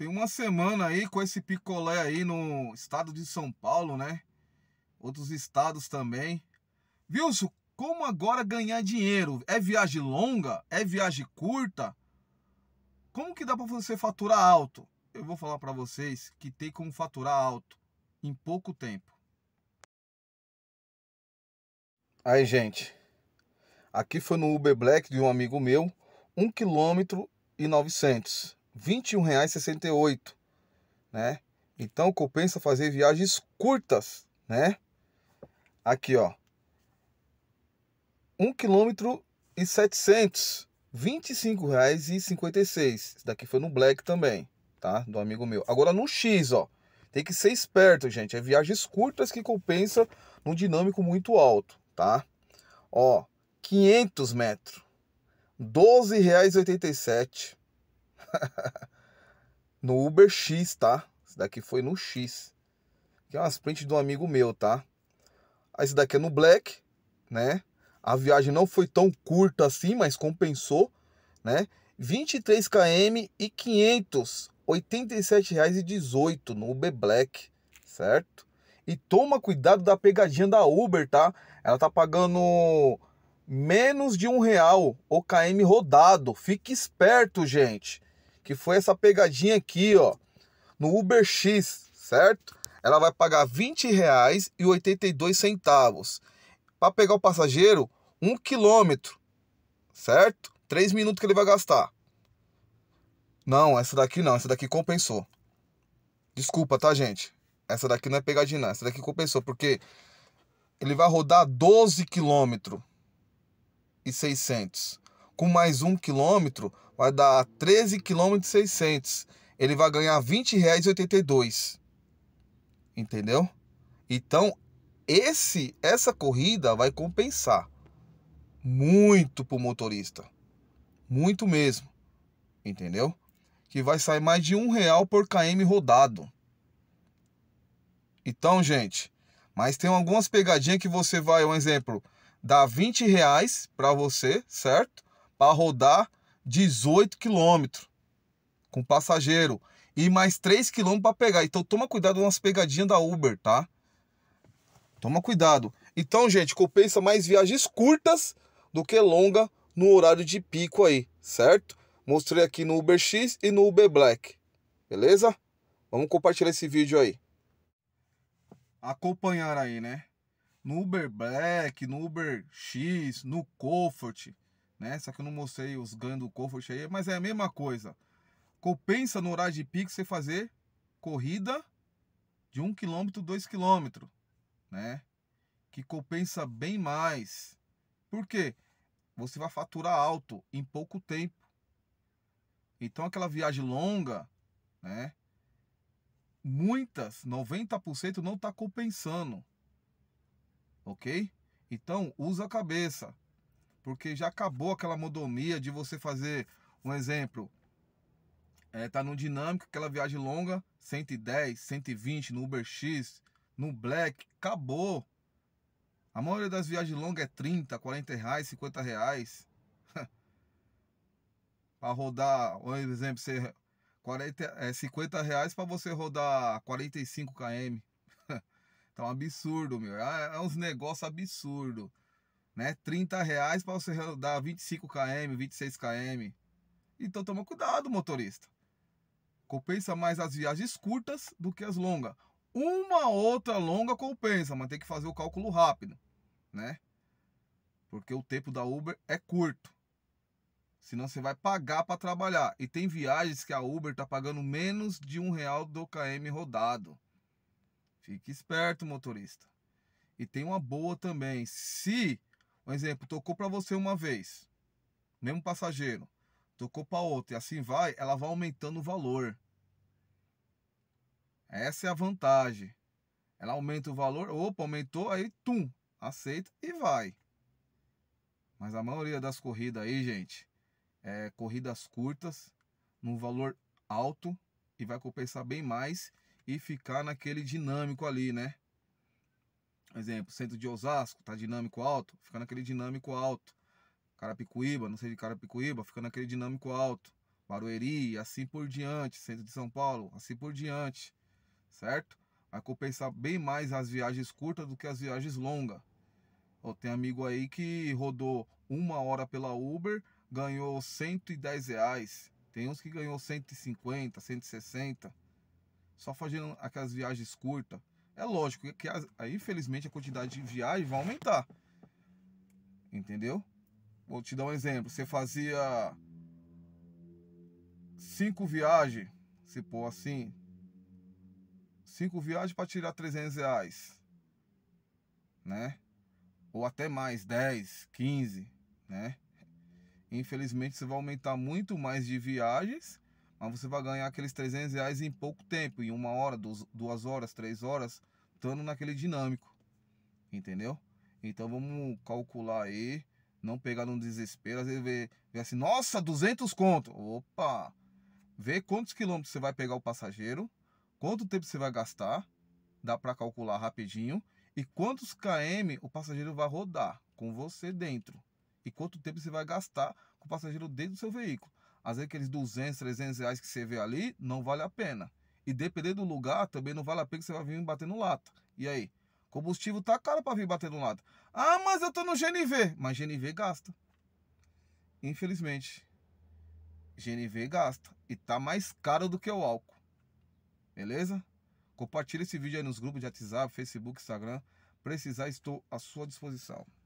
Tem uma semana aí com esse picolé aí no estado de São Paulo, né? Outros estados também. Wilson, como agora ganhar dinheiro? É viagem longa? É viagem curta? Como que dá para você faturar alto? Eu vou falar para vocês que tem como faturar alto em pouco tempo. Aí, gente. Aqui foi no Uber Black de um amigo meu, 1 km e 900. R$ 21,68, né? Então compensa fazer viagens curtas, né? Aqui, ó. 1 km e 700, R$ 25,56. Esse daqui foi no Black também, tá? Do amigo meu. Agora no X, ó. Tem que ser esperto, gente. É viagens curtas que compensa no dinâmico muito alto, tá? Ó, 500 metros, R$ 12,87. no Uber X, tá? Esse daqui foi no X. Que é umas sprint de um amigo meu, tá? Ah, esse daqui é no Black, né? A viagem não foi tão curta assim, mas compensou, né? 23 km e 587 reais e 18 no Uber Black, certo? E toma cuidado da pegadinha da Uber, tá? Ela tá pagando menos de um real o KM rodado. Fique esperto, gente que foi essa pegadinha aqui, ó, no Uber X, certo? Ela vai pagar R$ 20,82 para pegar o passageiro um quilômetro, certo? Três minutos que ele vai gastar. Não, essa daqui não, essa daqui compensou. Desculpa, tá, gente? Essa daqui não é pegadinha, essa daqui compensou, porque ele vai rodar 12 quilômetros e 600 com mais um quilômetro, vai dar 13 km Ele vai ganhar R$ 20,82. Entendeu? Então, esse essa corrida vai compensar muito para o motorista. Muito mesmo. Entendeu? Que vai sair mais de um real por km rodado. Então, gente, mas tem algumas pegadinhas que você vai, um exemplo, dá 20 reais para você, certo? para rodar 18 quilômetros com passageiro e mais 3 quilômetros para pegar. Então toma cuidado com as pegadinhas da Uber, tá? Toma cuidado. Então, gente, compensa mais viagens curtas do que longa no horário de pico aí, certo? Mostrei aqui no Uber X e no Uber Black. Beleza? Vamos compartilhar esse vídeo aí. Acompanhar aí, né? No Uber Black, no Uber X, no Comfort, né? Só que eu não mostrei os ganhos do Comfort aí, mas é a mesma coisa. Compensa no horário de pico você fazer corrida de 1 km, 2 km, né? Que compensa bem mais. Por quê? Você vai faturar alto em pouco tempo. Então aquela viagem longa, né? Muitas, 90% não está compensando. OK? Então usa a cabeça. Porque já acabou aquela modomia de você fazer um exemplo. É, tá no dinâmico, aquela viagem longa, 110, 120 no Uber X, no Black, acabou. A maioria das viagens longas é 30, 40 reais, 50 reais. para rodar, por exemplo, 40, é 50 reais para você rodar 45 km. tá um absurdo, meu. É, é uns negócios absurdos né? 30 reais para você rodar 25 km, 26 km. Então toma cuidado, motorista. Compensa mais as viagens curtas do que as longas. Uma outra longa compensa, mas tem que fazer o cálculo rápido, né? Porque o tempo da Uber é curto. Senão você vai pagar para trabalhar. E tem viagens que a Uber tá pagando menos de um real do KM rodado. Fique esperto, motorista. E tem uma boa também. Se um exemplo, tocou para você uma vez, mesmo passageiro, tocou para outra e assim vai, ela vai aumentando o valor. Essa é a vantagem. Ela aumenta o valor, opa, aumentou, aí tum, aceita e vai. Mas a maioria das corridas aí, gente, é corridas curtas, num valor alto e vai compensar bem mais e ficar naquele dinâmico ali, né? Exemplo, centro de Osasco, tá dinâmico alto, fica naquele dinâmico alto. Carapicuíba, não sei de Carapicuíba, fica naquele dinâmico alto. Barueri, assim por diante, centro de São Paulo, assim por diante, certo? Vai compensar bem mais as viagens curtas do que as viagens longas. Oh, tem amigo aí que rodou uma hora pela Uber, ganhou 110 reais. Tem uns que ganhou 150, 160. Só fazendo aquelas viagens curtas. É lógico que, aí, infelizmente, a quantidade de viagens vai aumentar. Entendeu? Vou te dar um exemplo. Você fazia cinco viagens, se pôr assim, cinco viagens para tirar 300 reais, né? Ou até mais, 10, 15, né? Infelizmente, você vai aumentar muito mais de viagens mas você vai ganhar aqueles 300 reais em pouco tempo, em uma hora, duas, horas, três horas, estando naquele dinâmico, entendeu? Então vamos calcular aí, não pegar num desespero, às vezes vê, vê assim, nossa, 200 conto, opa, vê quantos quilômetros você vai pegar o passageiro, quanto tempo você vai gastar, dá para calcular rapidinho, e quantos km o passageiro vai rodar com você dentro, e quanto tempo você vai gastar com o passageiro dentro do seu veículo. Às vezes aqueles 200, 300 reais que você vê ali, não vale a pena. E depender do lugar, também não vale a pena que você vai vir batendo lata. E aí? Combustível tá caro para vir batendo lata. Ah, mas eu tô no GNV. Mas GNV gasta. Infelizmente. GNV gasta. E tá mais caro do que o álcool. Beleza? Compartilha esse vídeo aí nos grupos de WhatsApp, Facebook, Instagram. Precisar, estou à sua disposição.